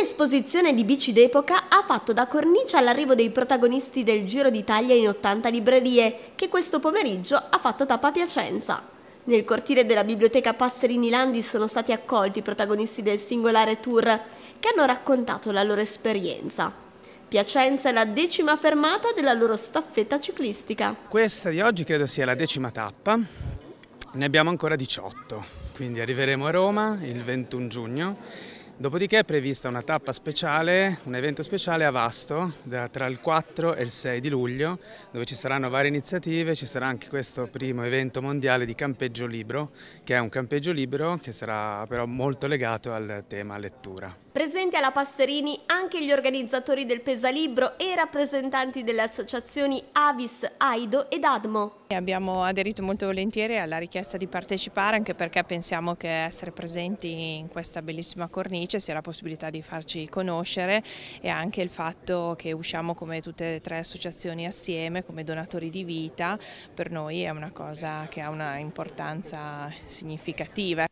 Un'esposizione di bici d'epoca ha fatto da cornice all'arrivo dei protagonisti del Giro d'Italia in 80 librerie, che questo pomeriggio ha fatto tappa a Piacenza. Nel cortile della biblioteca Passerini Landi sono stati accolti i protagonisti del singolare tour, che hanno raccontato la loro esperienza. Piacenza è la decima fermata della loro staffetta ciclistica. Questa di oggi credo sia la decima tappa, ne abbiamo ancora 18, quindi arriveremo a Roma il 21 giugno Dopodiché è prevista una tappa speciale, un evento speciale a Vasto tra il 4 e il 6 di luglio dove ci saranno varie iniziative, ci sarà anche questo primo evento mondiale di campeggio libro che è un campeggio libro che sarà però molto legato al tema lettura. Presenti alla Passerini anche gli organizzatori del Pesalibro e i rappresentanti delle associazioni Avis, Aido ed Admo. Abbiamo aderito molto volentieri alla richiesta di partecipare anche perché pensiamo che essere presenti in questa bellissima cornice cornice sia la possibilità di farci conoscere e anche il fatto che usciamo come tutte e tre associazioni assieme come donatori di vita per noi è una cosa che ha una importanza significativa.